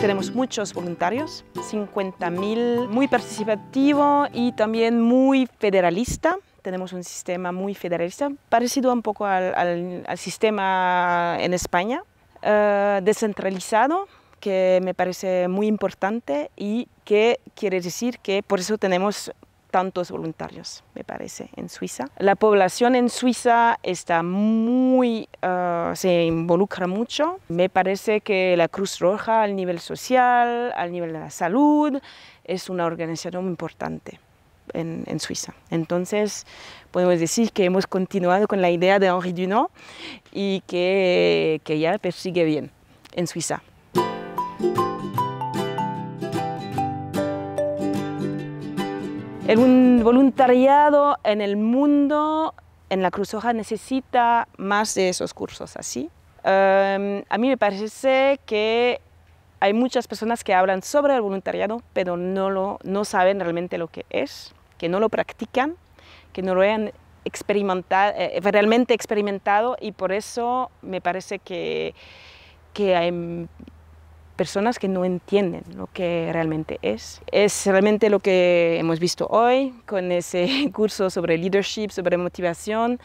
Tenemos muchos voluntarios, 50.000, muy participativo y también muy federalista. Tenemos un sistema muy federalista, parecido un poco al, sistema en España, eh, descentralizado, que me parece muy importante y que quiere decir que por eso tenemos tantos voluntarios, me parece, en Suiza. La población en Suiza está muy, ah, se involucra mucho. Me parece que la Cruz Roja al nivel social, al nivel de la salud, es una organización muy importante. En, en, Suiza. Entonces, podemos decir que hemos continuado con la idea de Henri Dunant y que, que ya persigue bien en Suiza. El voluntariado en el mundo, en la Cruz Roja necesita más de esos cursos así. Em, a mí me parece que hay muchas personas que hablan sobre el voluntariado, pero no, lo, no saben realmente lo que es, que no lo practican, que no lo hayan experimentado, eh, realmente experimentado y por eso me parece que, que hay personas que no entienden lo que realmente es. Es realmente lo que hemos visto hoy con ese curso sobre leadership, sobre motivación.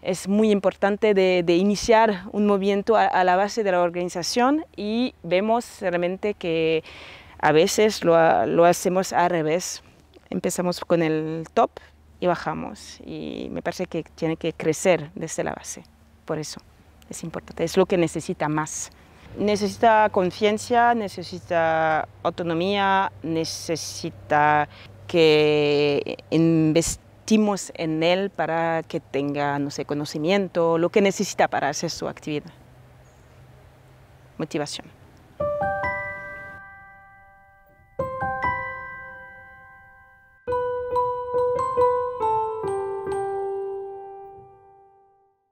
Es muy importante de, iniciar un movimiento a, la base de la organización y vemos realmente que a veces lo, lo, hacemos al revés. Empezamos con el top y bajamos. Y me parece que tiene que crecer desde la base. Por eso es importante. Es lo que necesita más necesita conciencia, necesita autonomía, necesita que investimos en él para que tenga, no sé, conocimiento, lo que necesita para hacer su actividad. Motivación.